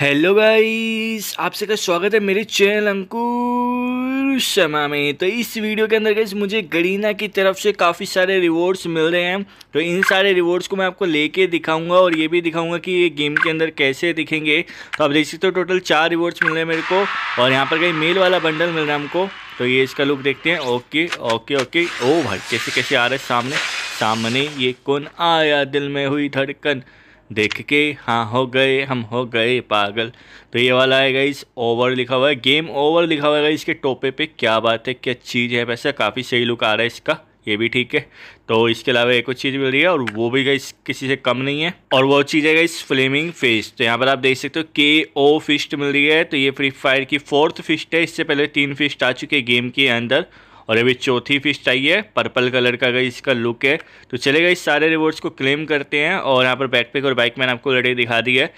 hello guys आपसे का स्वागत है मेरे चैनल अंकुर शर्मा में तो इस वीडियो के अंदर गाइस मुझे गरीना की तरफ से काफ़ी सारे रिवॉर्ड्स मिल रहे हैं तो इन सारे रिवॉर्ड्स को मैं आपको लेके दिखाऊंगा और ये भी दिखाऊंगा कि ये गेम के अंदर कैसे दिखेंगे तो आप देख सकते हो तो टोटल चार रिवॉर्ड्स मिल रहे हैं मेरे को और यहाँ पर कहीं मेल वाला बंडल मिल रहा है हमको तो ये इसका लुक देखते हैं ओके ओके ओके ओ भाई कैसे कैसे आ रहे सामने सामने ये कौन आया दिल में हुई धड़कन देख के हाँ हो गए हम हो गए पागल तो ये वाला है गाइस ओवर लिखा हुआ है गेम ओवर लिखा हुआ है गाइस के टोपे पे क्या बात है क्या चीज़ है वैसे काफ़ी सही लुक आ रहा है इसका ये भी ठीक है तो इसके अलावा एक और चीज़ मिल रही है और वो भी गई किसी से कम नहीं है और वो चीज़ है इस फ्लेमिंग फिस्ट तो यहाँ पर आप देख सकते हो के ओ फिस्ट मिल रही है तो ये फ्री फायर की फोर्थ फिस्ट है इससे पहले तीन फिस्ट आ चुके गेम के अंदर और अभी चौथी फिश चाहिए पर्पल कलर का गई इसका लुक है तो चलेगा इस सारे रिवॉर्ड्स को क्लेम करते हैं और यहाँ पर बैकपैक और बाइक मैंने आपको ऑलरेडी दिखा दी है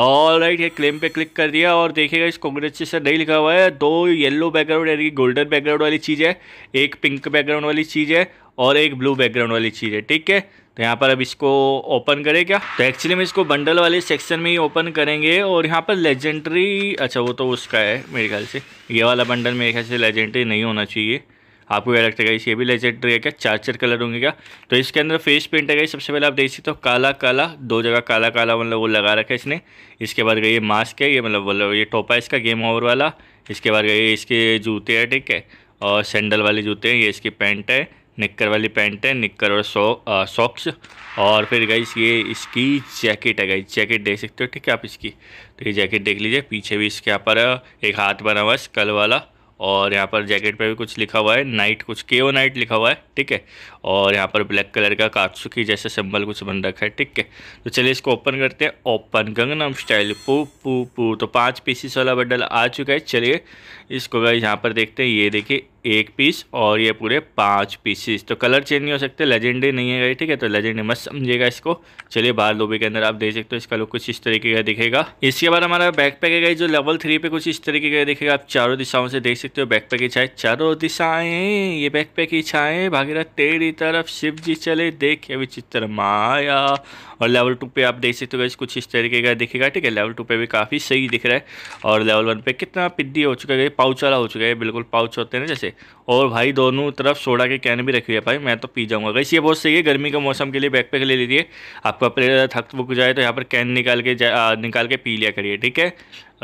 ऑल राइट ये क्लेम पे क्लिक कर दिया और देखिएगा इस कॉन्ग्रेचुलेसन नहीं लिखा हुआ है दो येलो बैकग्राउंड यानी कि गोल्डन बैकग्राउंड वाली चीज़ है एक पिंक बैकग्राउंड वाली चीज़ है और एक ब्लू बैकग्राउंड वाली चीज़ है ठीक है तो यहाँ पर अब इसको ओपन करें क्या तो एक्चुअली हम इसको बंडल वाले सेक्शन में ही ओपन करेंगे और यहाँ पर लेजेंडरी अच्छा वो तो उसका है मेरे ख्याल से ये वाला बंडल मेरे ख्याल से लेजेंडरी नहीं होना चाहिए आपको क्या लगता है ये भी लेजेंडरी है क्या चार चार कलर होंगे क्या तो इसके अंदर फेस पेंट है गई सबसे पहले आप देख सकते हो काला काला दो जगह काला काला मतलब वो लगा रखा है इसने इसके बाद गई ये मास्क है ये मतलब बोलो ये टोपा इसका गेम ओवर वाला इसके बाद गई इसके जूते हैं ठीक है और सैंडल वाले जूते हैं ये इसकी पैंट है निक्कर वाली पैंट है निक्कर और सो सॉक्स और फिर गई ये इसकी जैकेट है गई जैकेट देख सकते हो ठीक है आप इसकी तो ये जैकेट देख लीजिए पीछे भी इसके यहाँ पर एक हाथ बना हुआ है स्कल वाला और यहाँ पर जैकेट पे भी कुछ लिखा हुआ है नाइट कुछ के ओ नाइट लिखा हुआ है ठीक है और यहाँ पर ब्लैक कलर का कात्सुकी जैसे सिंबल कुछ बन रखा है ठीक है तो चलिए इसको ओपन करते हैं ओपन गंगनम स्टाइल पू पू पू तो पाँच पीसीस वाला बंडल आ चुका है चलिए इसको यहाँ पर देखते हैं ये देखिए एक पीस और ये पूरे पाँच पीसेस तो कलर चेंज नहीं हो सकते लेजेंडरी नहीं है गई ठीक है तो लेजेंडरी मत समझिएगा इसको चलिए बाहर लोबी के अंदर आप देख सकते हो इसका लुक कुछ इस तरीके का दिखेगा इसके बाद हमारा बैक पैक है जो लेवल थ्री पे कुछ इस तरीके का दिखेगा आप चारों दिशाओं से देख सकते हो बैक पैक की छाए चारों दिशाएं ये बैक पैक की भागीरथ तेरी तरफ शिव जी चले देखे विचित्र माया और लेवल टू पे आप देख सकते हो गए कुछ इस तरीके का दिखेगा ठीक है लेवल टू पे भी काफ़ी सही दिख रहा है और लेवल वन पे कितना पिद्दी हो चुका है पाउच वाला हो चुका है बिल्कुल पाउच होते हैं जैसे और भाई दोनों तरफ सोडा के कैन भी रखी है भाई मैं तो पी जाऊँगा गई ये बहुत सही है गर्मी के मौसम के लिए पैक ले लीजिए आपका प्लेयर थक बुक जाए तो यहाँ पर कैन निकाल के निकाल के पी लिया करिए ठीक है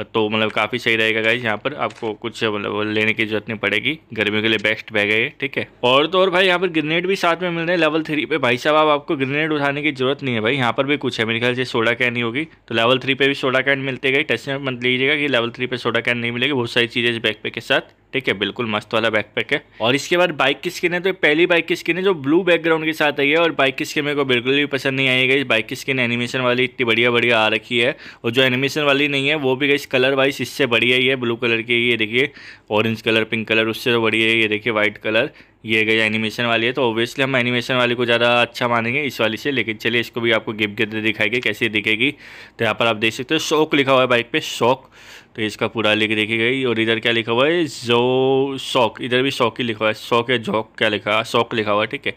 तो मतलब काफ़ी सही रहेगा गाइज यहाँ पर आपको कुछ मतलब लेने की जरूरत नहीं पड़ेगी गर्मियों के लिए बेस्ट बैग है ये ठीक है और तो और भाई यहाँ पर ग्रेनेड भी साथ में मिल रहे हैं लेवल थ्री पे भाई साहब आप आपको ग्रेनेड उठाने की जरूरत नहीं है भाई यहाँ पर भी कुछ है मेरे ख्याल से सोडा कैन ही होगी तो लेवल थ्री पे भी सोडा कैन मिलते गए टेस्ट में मत लीजिएगा कि लेवल थ्री पे सोडा कैन नहीं मिलेगी बहुत सारी चीज़ें इस बैग पे के साथ ठीक है बिल्कुल मस्त वाला बैकपैक है और इसके बाद बाइक की स्किन है तो पहली बाइक की स्किन है जो ब्लू बैकग्राउंड के साथ आई है और बाइक की स्किन मेरे को बिल्कुल भी पसंद नहीं आई गई बाइक की स्किन एनिमेशन वाली इतनी बढ़िया बढ़िया आ रखी है और जो एनिमेशन वाली नहीं है वो भी गई कलर वाइज इससे बढ़िया ही है ब्लू कलर की ये देखिए ऑरेंज कलर पिंक कलर उससे तो बढ़िया है ये देखिए वाइट कलर ये गई एनिमेशन वाली है तो ऑब्वियसली हम एनिमेशन वाली को ज़्यादा अच्छा मानेंगे इस वाली से लेकिन चलिए इसको भी आपको गिफ्ट गिफ्ट दिखाएगी कैसे दिखेगी तो यहाँ पर आप देख सकते हो शौक लिखा हुआ है बाइक पे शौक तो इसका पूरा लिख देखी गई और इधर क्या लिखा हुआ है जो शौक इधर भी शौक ही लिखा हुआ है शौक है जौक क्या लिखा शौक लिखा हुआ है ठीक है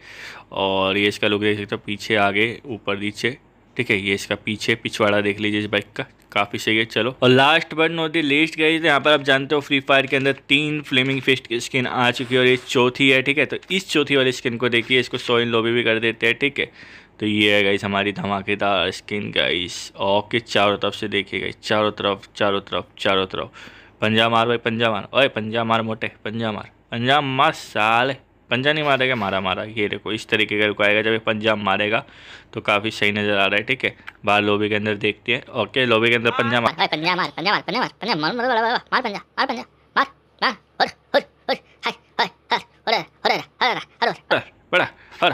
और ये इसका लुक देख सकते हो पीछे आगे ऊपर नीचे ठीक है ये इसका पीछे पिछवाड़ा देख लीजिए इस बाइक का काफ़ी सही है चलो और last but not the least गई यहाँ पर आप जानते हो फ्री फायर के अंदर तीन फ्लेमिंग फिस्ट की स्किन आ चुकी है और ये चौथी है ठीक है तो इस चौथी वाली स्किन को देखिए इसको सोइन इन भी कर देते हैं ठीक है तो ये है गाइस हमारी धमाकेदार स्किन गाइस ओके चारों तरफ से देखिए गाइस चारों तरफ चारों तरफ चारों तरफ पंजा मार भाई पंजा मार ओए पंजा मार मोटे पंजा मार पंजा मार साले पंजा नहीं मारेगा मारा मारा ये देखो इस तरीके का रुको आएगा जब एक पंजा मारेगा तो काफ़ी सही नज़र आ रहा है ठीक है बाहर लोबी के अंदर देखते हैं ओके लोबी के अंदर पंजा मार पंजा मार पंजा मार पंजा मार पंजा मार मार मार पंजा मार पंजा मार मार और और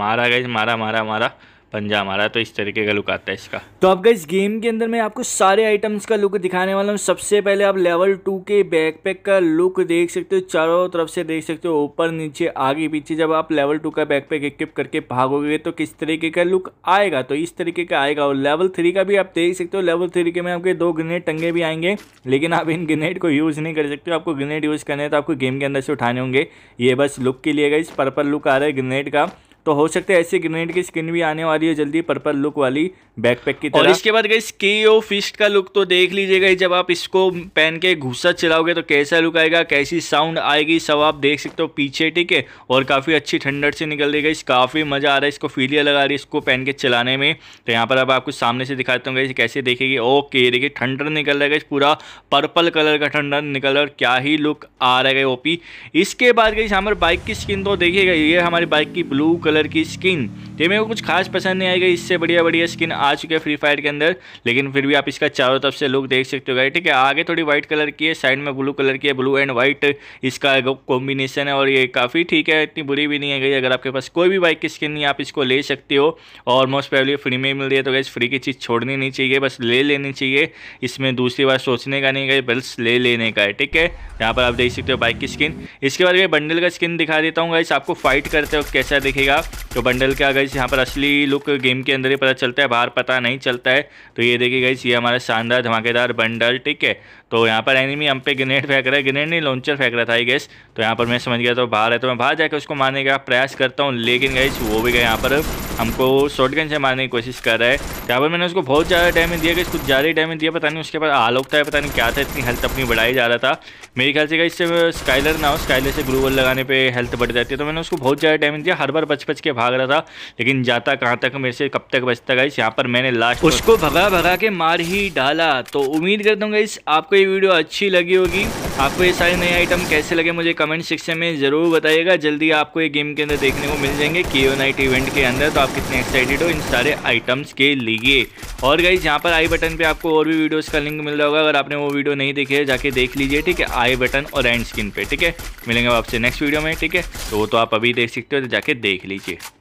मारा गई मारा मारा मारा पंजा हमारा तो इस तरीके का लुक आता है इसका तो आपका इस गेम के अंदर मैं आपको सारे आइटम्स का लुक दिखाने वाला हूँ सबसे पहले आप लेवल टू के बैकपैक का लुक देख सकते हो चारों तरफ से देख सकते हो ऊपर नीचे आगे पीछे जब आप लेवल टू का बैकपैक इक्विप करके भागोगे तो किस तरीके का लुक आएगा तो इस तरीके का आएगा और लेवल थ्री का भी आप देख सकते हो लेवल थ्री के में आपके दो ग्रेनेड टंगे भी आएंगे लेकिन आप इन ग्रेनेड को यूज़ नहीं कर सकते हो आपको ग्रेनेड यूज़ करने तो आपको गेम के अंदर से उठाने होंगे ये बस लुक के लिए गई पर्पल लुक आ रहा है ग्रेनेड का तो हो सकता है ऐसी ग्रेनेड की स्किन भी आने वाली है जल्दी पर्पल लुक वाली बैकपैक की तरह और इसके बाद गई की ओ फिस्ट का लुक तो देख लीजिएगा जब आप इसको पहन के घुसा चलाओगे तो कैसा लुक आएगा कैसी साउंड आएगी सब आप देख सकते हो पीछे ठीक है और काफ़ी अच्छी ठंडर से निकल रही गई काफ़ी मज़ा आ रहा है इसको फीलिया लगा रही है इसको पहन के चलाने में तो यहाँ पर अब आपको सामने से दिखाते होंगे कैसे देखेगी ओके देखिए ठंडर निकल रहा है पूरा पर्पल कलर का ठंडर निकल रहा है क्या ही लुक आ रहा है ओपी इसके बाद गई हमारे बाइक की स्किन तो देखिएगा ये हमारी बाइक की ब्लू कलर की स्किन तो ये मेरे को कुछ खास पसंद नहीं आएगा इससे बढ़िया बढ़िया स्किन आ आ चुके हैं फ्री फायर के अंदर लेकिन फिर भी आप इसका चारों तरफ से लुक देख सकते हो गए ठीक है आगे थोड़ी व्हाइट कलर की है साइड में ब्लू कलर की है ब्लू एंड व्हाइट इसका कॉम्बिनेशन है और ये काफ़ी ठीक है इतनी बुरी भी नहीं है गई अगर आपके पास कोई भी बाइक की स्किन नहीं आप इसको ले सकते हो और मोस्ट प्रॉब्ली फ्री में मिल रही है तो गई फ्री की चीज़ छोड़नी नहीं चाहिए बस ले लेनी चाहिए इसमें दूसरी बार सोचने का नहीं गई बस ले लेने का है ठीक है यहाँ पर आप देख सकते हो बाइक की स्किन इसके बाद गई बंडल का स्किन दिखा देता हूँ गाइस आपको फाइट करते हो कैसा दिखेगा तो बंडल का गाइस यहाँ पर असली लुक गेम के अंदर ही पता चलता है बाहर पता नहीं चलता है तो ये देखिए गई ये हमारा शानदार धमाकेदार बंडल ठीक है तो यहाँ पर एनिमी हम पे ग्रेनेड फेंक रहा है ग्रेनेड नहीं लॉन्चर फेंक रहा था ये गैस तो यहाँ पर मैं समझ गया तो बाहर है तो मैं बाहर जाकर उसको मारने का प्रयास करता हूँ लेकिन गई वो भी गए यहाँ पर हमको शॉर्टगन से मारने की कोशिश कर रहा है यहाँ पर मैंने उसको बहुत ज़्यादा डैमेज दिया गया कुछ ज़्यादा ही डैमेज दिया पता नहीं उसके पास आलोक था पता नहीं क्या था इतनी हेल्थ अपनी बढ़ाई जा रहा था मेरे ख्याल से कहीं इससे स्काइलर ना हो स्काइलर से ग्लूवल लगाने पर हेल्थ बढ़ जाती है तो मैंने उसको बहुत ज़्यादा डैमेज दिया हर बार बच बच के भाग रहा था लेकिन जाता कहाँ तक मेरे से कब तक बचता गई यहाँ पर मैंने लास्ट उसको भगा भगा के मार ही डाला तो उम्मीद करता हूँ इस आपको ये वीडियो अच्छी लगी होगी आपको ये सारे नए आइटम कैसे लगे मुझे कमेंट सेक्शन में ज़रूर बताइएगा जल्दी आपको ये गेम के अंदर देखने को मिल जाएंगे के नाइट इवेंट के अंदर तो आप कितने एक्साइटेड हो इन सारे आइटम्स के लिए कीजिए और गाइज यहाँ पर आई बटन पे आपको और भी वीडियोस का लिंक मिल रहा होगा अगर आपने वो वीडियो नहीं देखी है जाके देख लीजिए ठीक है आई बटन और एंड स्किन पे ठीक है मिलेंगे आपसे नेक्स्ट वीडियो में ठीक है तो वो तो आप अभी देख सकते हो तो जाके देख लीजिए